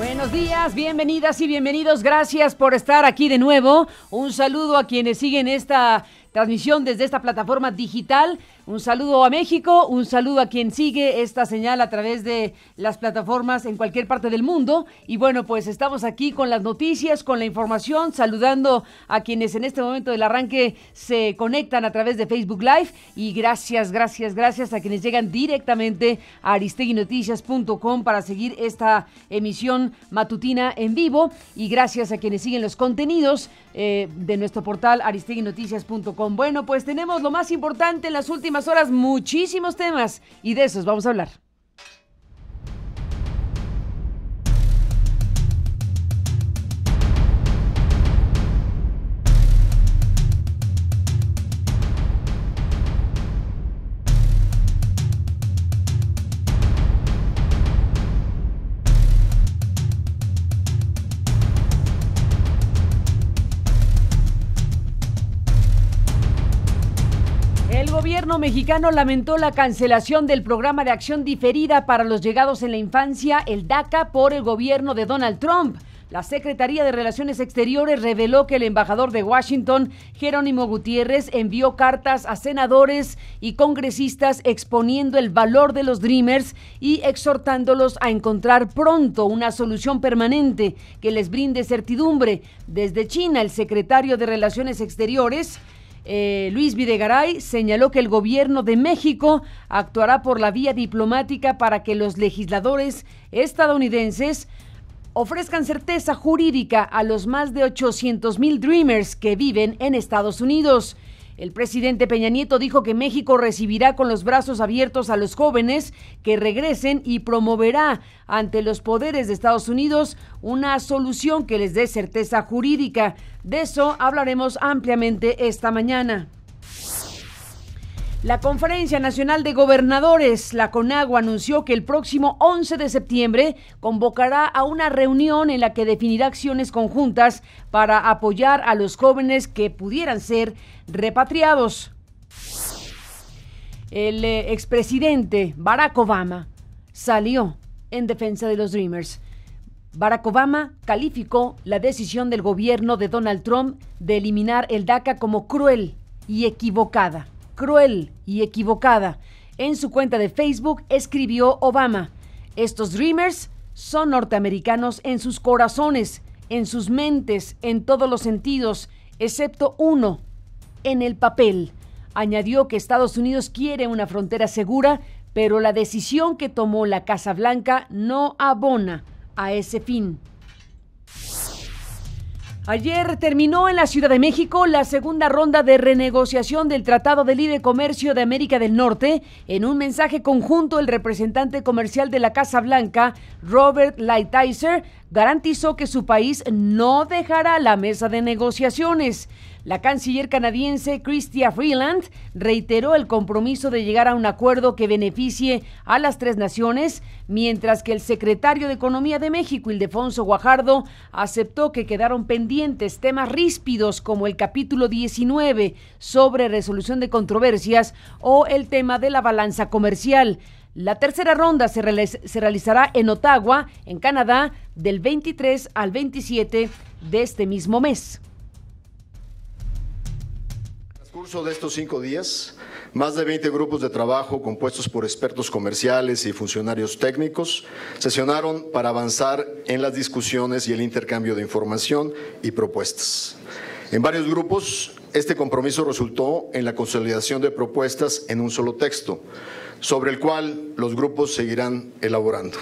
Buenos días, bienvenidas y bienvenidos. Gracias por estar aquí de nuevo. Un saludo a quienes siguen esta transmisión desde esta plataforma digital un saludo a México, un saludo a quien sigue esta señal a través de las plataformas en cualquier parte del mundo. Y bueno, pues estamos aquí con las noticias, con la información, saludando a quienes en este momento del arranque se conectan a través de Facebook Live. Y gracias, gracias, gracias a quienes llegan directamente a aristeguinoticias.com para seguir esta emisión matutina en vivo. Y gracias a quienes siguen los contenidos eh, de nuestro portal aristeguinoticias.com. Bueno, pues tenemos lo más importante en las últimas horas muchísimos temas y de esos vamos a hablar. mexicano lamentó la cancelación del programa de acción diferida para los llegados en la infancia, el DACA, por el gobierno de Donald Trump. La Secretaría de Relaciones Exteriores reveló que el embajador de Washington, Jerónimo Gutiérrez, envió cartas a senadores y congresistas exponiendo el valor de los Dreamers y exhortándolos a encontrar pronto una solución permanente que les brinde certidumbre. Desde China, el secretario de Relaciones Exteriores eh, Luis Videgaray señaló que el gobierno de México actuará por la vía diplomática para que los legisladores estadounidenses ofrezcan certeza jurídica a los más de 800 mil Dreamers que viven en Estados Unidos. El presidente Peña Nieto dijo que México recibirá con los brazos abiertos a los jóvenes que regresen y promoverá ante los poderes de Estados Unidos una solución que les dé certeza jurídica. De eso hablaremos ampliamente esta mañana. La Conferencia Nacional de Gobernadores, la Conagua, anunció que el próximo 11 de septiembre convocará a una reunión en la que definirá acciones conjuntas para apoyar a los jóvenes que pudieran ser repatriados. El eh, expresidente Barack Obama salió en defensa de los Dreamers. Barack Obama calificó la decisión del gobierno de Donald Trump de eliminar el DACA como cruel y equivocada cruel y equivocada. En su cuenta de Facebook escribió Obama, estos Dreamers son norteamericanos en sus corazones, en sus mentes, en todos los sentidos, excepto uno, en el papel. Añadió que Estados Unidos quiere una frontera segura, pero la decisión que tomó la Casa Blanca no abona a ese fin. Ayer terminó en la Ciudad de México la segunda ronda de renegociación del Tratado de Libre Comercio de América del Norte. En un mensaje conjunto, el representante comercial de la Casa Blanca, Robert Lighthizer, garantizó que su país no dejará la mesa de negociaciones. La canciller canadiense Christia Freeland reiteró el compromiso de llegar a un acuerdo que beneficie a las tres naciones, mientras que el secretario de Economía de México, Ildefonso Guajardo, aceptó que quedaron pendientes temas ríspidos como el capítulo 19 sobre resolución de controversias o el tema de la balanza comercial. La tercera ronda se, se, realizará en Ottawa, en Canadá, del 23 al 27 de este mismo mes. Curso de estos cinco días, más de 20 grupos de trabajo compuestos por expertos comerciales y funcionarios técnicos sesionaron para avanzar en las discusiones y el intercambio de información y propuestas. En varios grupos, este compromiso resultó en la consolidación de propuestas en un solo texto, sobre el cual los grupos seguirán elaborando.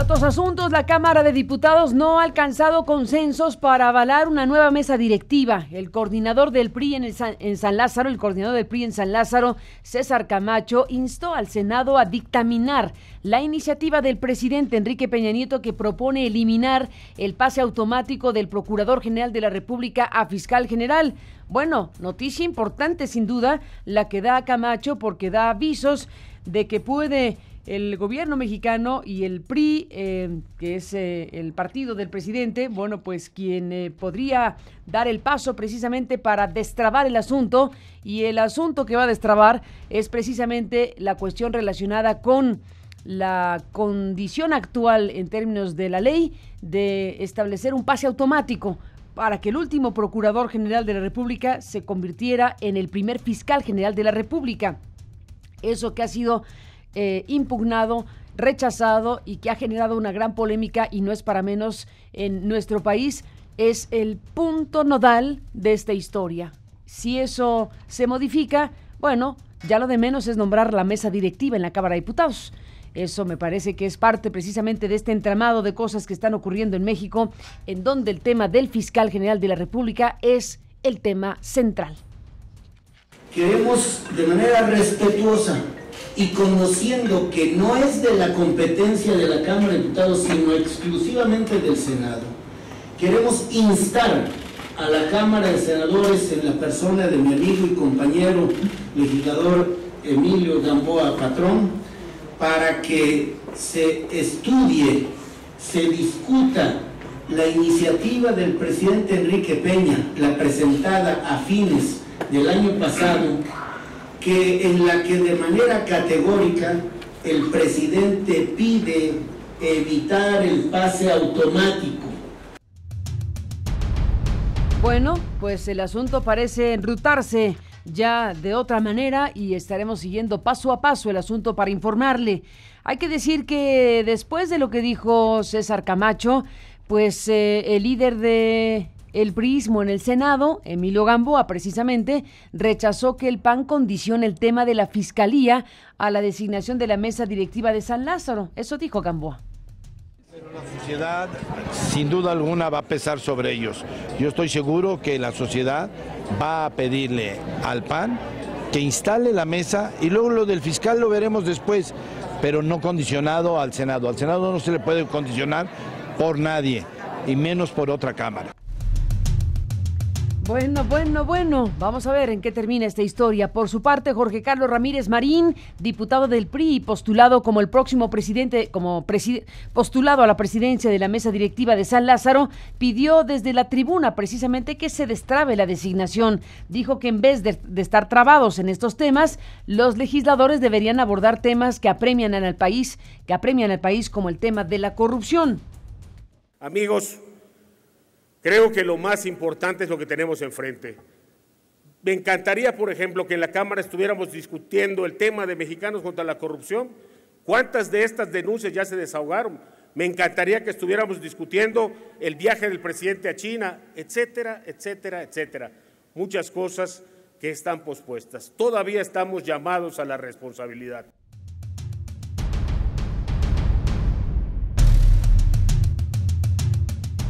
otros asuntos, la Cámara de Diputados no ha alcanzado consensos para avalar una nueva mesa directiva. El coordinador del PRI en, en, San, Lázaro, el coordinador del PRI en San Lázaro, César Camacho, instó al Senado a dictaminar la iniciativa del presidente Enrique Peña Nieto que propone eliminar el pase automático del Procurador General de la República a Fiscal General. Bueno, noticia importante sin duda, la que da Camacho porque da avisos de que puede el gobierno mexicano y el PRI, eh, que es eh, el partido del presidente, bueno, pues quien eh, podría dar el paso precisamente para destrabar el asunto. Y el asunto que va a destrabar es precisamente la cuestión relacionada con la condición actual en términos de la ley de establecer un pase automático para que el último procurador general de la República se convirtiera en el primer fiscal general de la República. Eso que ha sido eh, impugnado rechazado y que ha generado una gran polémica y no es para menos en nuestro país, es el punto nodal de esta historia. Si eso se modifica, bueno, ya lo de menos es nombrar la mesa directiva en la Cámara de Diputados. Eso me parece que es parte precisamente de este entramado de cosas que están ocurriendo en México, en donde el tema del fiscal general de la República es el tema central. Queremos de manera respetuosa y conociendo que no es de la competencia de la Cámara de Diputados, sino exclusivamente del Senado, queremos instar a la Cámara de Senadores en la persona de mi amigo y compañero legislador Emilio Gamboa Patrón, para que se estudie, se discuta la iniciativa del presidente Enrique Peña, la presentada a fines del año pasado, en la que de manera categórica el presidente pide evitar el pase automático. Bueno, pues el asunto parece enrutarse ya de otra manera y estaremos siguiendo paso a paso el asunto para informarle. Hay que decir que después de lo que dijo César Camacho, pues eh, el líder de el priismo en el Senado, Emilio Gamboa precisamente, rechazó que el PAN condicione el tema de la fiscalía a la designación de la mesa directiva de San Lázaro. Eso dijo Gamboa. Pero la sociedad sin duda alguna va a pesar sobre ellos. Yo estoy seguro que la sociedad va a pedirle al PAN que instale la mesa y luego lo del fiscal lo veremos después, pero no condicionado al Senado. Al Senado no se le puede condicionar por nadie y menos por otra Cámara. Bueno, bueno, bueno. Vamos a ver en qué termina esta historia. Por su parte, Jorge Carlos Ramírez Marín, diputado del PRI, y postulado como el próximo presidente, como postulado a la presidencia de la mesa directiva de San Lázaro, pidió desde la tribuna precisamente que se destrabe la designación. Dijo que en vez de, de estar trabados en estos temas, los legisladores deberían abordar temas que apremian al país, que apremian al país como el tema de la corrupción. Amigos, Creo que lo más importante es lo que tenemos enfrente. Me encantaría, por ejemplo, que en la Cámara estuviéramos discutiendo el tema de mexicanos contra la corrupción. ¿Cuántas de estas denuncias ya se desahogaron? Me encantaría que estuviéramos discutiendo el viaje del presidente a China, etcétera, etcétera, etcétera. Muchas cosas que están pospuestas. Todavía estamos llamados a la responsabilidad.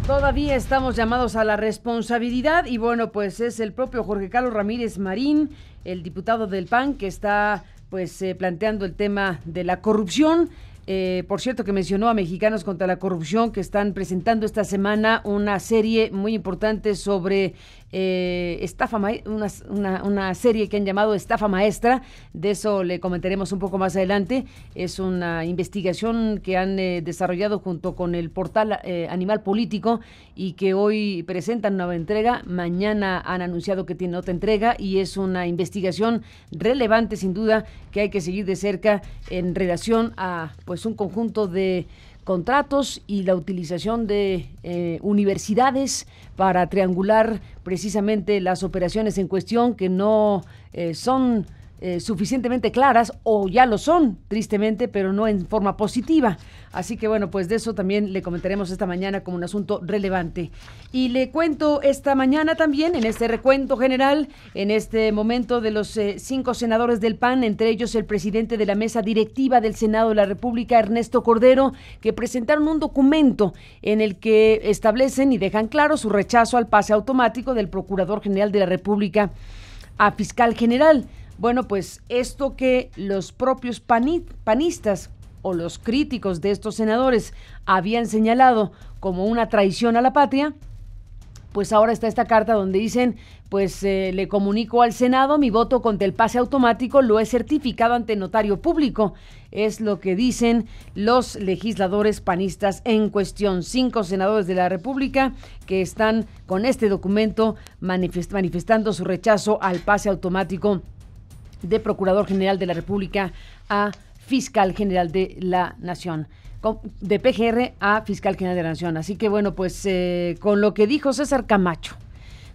Todavía estamos llamados a la responsabilidad y bueno, pues es el propio Jorge Carlos Ramírez Marín, el diputado del PAN, que está pues eh, planteando el tema de la corrupción. Eh, por cierto, que mencionó a Mexicanos contra la Corrupción, que están presentando esta semana una serie muy importante sobre eh, estafa una, una, serie que han llamado Estafa Maestra, de eso le comentaremos un poco más adelante, es una investigación que han eh, desarrollado junto con el portal eh, Animal Político y que hoy presentan nueva entrega, mañana han anunciado que tiene otra entrega y es una investigación relevante sin duda que hay que seguir de cerca en relación a pues un conjunto de contratos y la utilización de eh, universidades para triangular precisamente las operaciones en cuestión que no eh, son eh, suficientemente claras o ya lo son, tristemente, pero no en forma positiva. Así que bueno, pues de eso también le comentaremos esta mañana como un asunto relevante. Y le cuento esta mañana también, en este recuento general, en este momento de los eh, cinco senadores del PAN, entre ellos el presidente de la mesa directiva del Senado de la República, Ernesto Cordero, que presentaron un documento en el que establecen y dejan claro su rechazo al pase automático del Procurador General de la República a Fiscal General. Bueno, pues esto que los propios panistas o los críticos de estos senadores habían señalado como una traición a la patria, pues ahora está esta carta donde dicen, pues eh, le comunico al Senado mi voto contra el pase automático, lo he certificado ante notario público. Es lo que dicen los legisladores panistas en cuestión. Cinco senadores de la República que están con este documento manifestando su rechazo al pase automático de Procurador General de la República a Fiscal General de la Nación. De PGR a Fiscal General de la Nación. Así que bueno, pues eh, con lo que dijo César Camacho,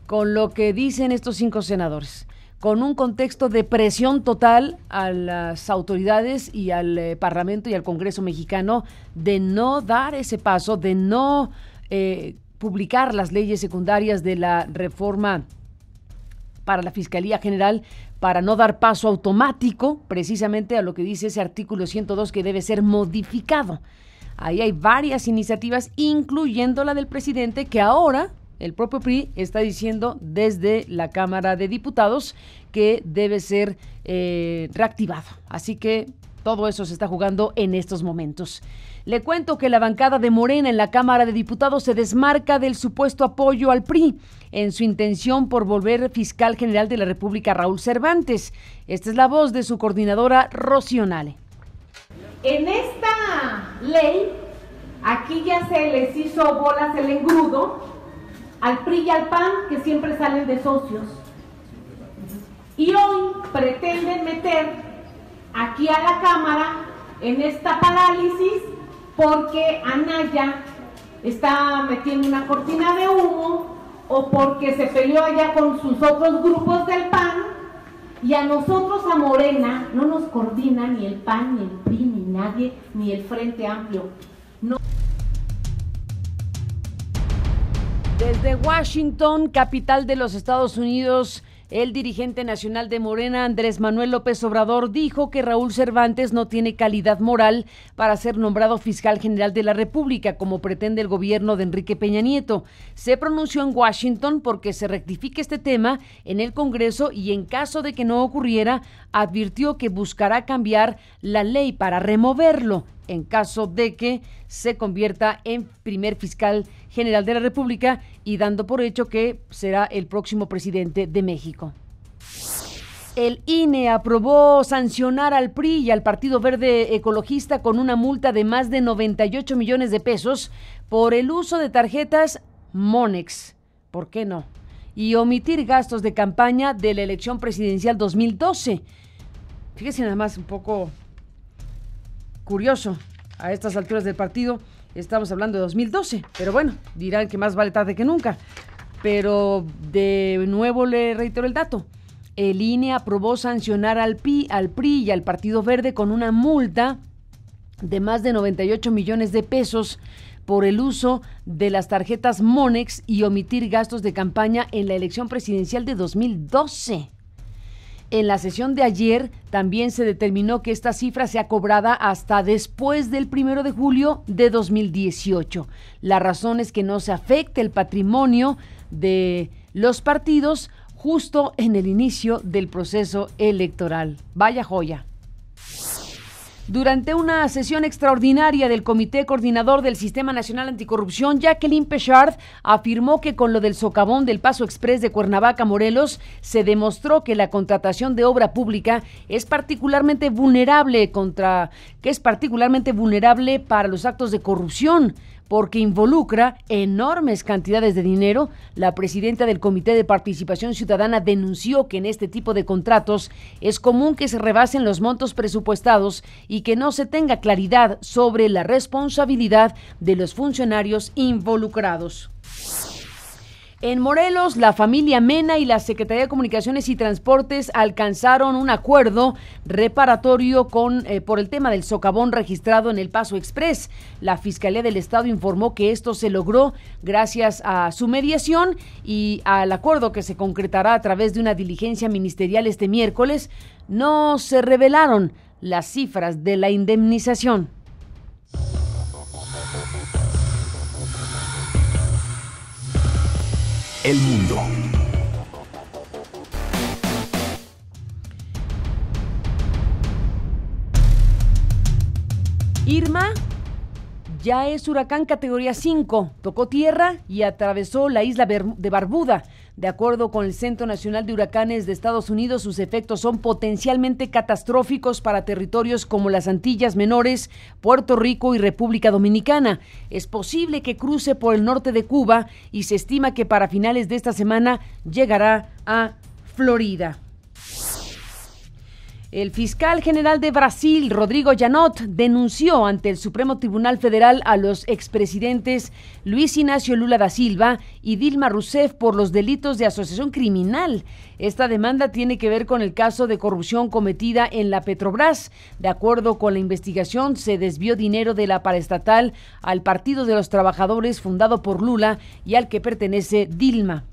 con lo que dicen estos cinco senadores, con un contexto de presión total a las autoridades y al eh, Parlamento y al Congreso mexicano de no dar ese paso, de no eh, publicar las leyes secundarias de la reforma para la Fiscalía General, para no dar paso automático precisamente a lo que dice ese artículo 102 que debe ser modificado. Ahí hay varias iniciativas, incluyendo la del presidente, que ahora el propio PRI está diciendo desde la Cámara de Diputados que debe ser eh, reactivado. Así que todo eso se está jugando en estos momentos. Le cuento que la bancada de Morena en la Cámara de Diputados se desmarca del supuesto apoyo al PRI en su intención por volver fiscal general de la República Raúl Cervantes. Esta es la voz de su coordinadora Rocionale. En esta ley, aquí ya se les hizo bolas el engrudo al PRI y al PAN que siempre salen de socios. Y hoy pretenden meter aquí a la cámara en esta parálisis porque Anaya está metiendo una cortina de humo o porque se peleó allá con sus otros grupos del PAN y a nosotros a Morena no nos coordina ni el PAN, ni el PRI, ni nadie, ni el Frente Amplio. Desde Washington, capital de los Estados Unidos, el dirigente nacional de Morena, Andrés Manuel López Obrador, dijo que Raúl Cervantes no tiene calidad moral para ser nombrado fiscal general de la República, como pretende el gobierno de Enrique Peña Nieto. Se pronunció en Washington porque se rectifique este tema en el Congreso y en caso de que no ocurriera, advirtió que buscará cambiar la ley para removerlo en caso de que se convierta en primer fiscal general de la República y dando por hecho que será el próximo presidente de México. El INE aprobó sancionar al PRI y al Partido Verde Ecologista con una multa de más de 98 millones de pesos por el uso de tarjetas Monex. ¿Por qué no? Y omitir gastos de campaña de la elección presidencial 2012. Fíjese nada más un poco curioso a estas alturas del partido. Estamos hablando de 2012, pero bueno, dirán que más vale tarde que nunca. Pero de nuevo le reitero el dato. El INE aprobó sancionar al, PI, al PRI y al Partido Verde con una multa de más de 98 millones de pesos por el uso de las tarjetas Monex y omitir gastos de campaña en la elección presidencial de 2012 en la sesión de ayer también se determinó que esta cifra sea cobrada hasta después del primero de julio de 2018. La razón es que no se afecte el patrimonio de los partidos justo en el inicio del proceso electoral. Vaya joya. Durante una sesión extraordinaria del Comité Coordinador del Sistema Nacional Anticorrupción, Jacqueline Pechard afirmó que con lo del socavón del Paso Express de Cuernavaca, Morelos, se demostró que la contratación de obra pública es particularmente vulnerable contra que es particularmente vulnerable para los actos de corrupción porque involucra enormes cantidades de dinero. La presidenta del Comité de Participación Ciudadana denunció que en este tipo de contratos es común que se rebasen los montos presupuestados y que no se tenga claridad sobre la responsabilidad de los funcionarios involucrados. En Morelos, la familia Mena y la Secretaría de Comunicaciones y Transportes alcanzaron un acuerdo reparatorio eh, por el tema del socavón registrado en el Paso Express. La Fiscalía del Estado informó que esto se logró gracias a su mediación y al acuerdo que se concretará a través de una diligencia ministerial este miércoles. No se revelaron las cifras de la indemnización. el mundo. Irma ya es huracán categoría 5, tocó tierra y atravesó la isla de Barbuda. De acuerdo con el Centro Nacional de Huracanes de Estados Unidos, sus efectos son potencialmente catastróficos para territorios como las Antillas Menores, Puerto Rico y República Dominicana. Es posible que cruce por el norte de Cuba y se estima que para finales de esta semana llegará a Florida. El fiscal general de Brasil, Rodrigo Janot, denunció ante el Supremo Tribunal Federal a los expresidentes Luis Ignacio Lula da Silva y Dilma Rousseff por los delitos de asociación criminal. Esta demanda tiene que ver con el caso de corrupción cometida en la Petrobras. De acuerdo con la investigación, se desvió dinero de la paraestatal al Partido de los Trabajadores fundado por Lula y al que pertenece Dilma.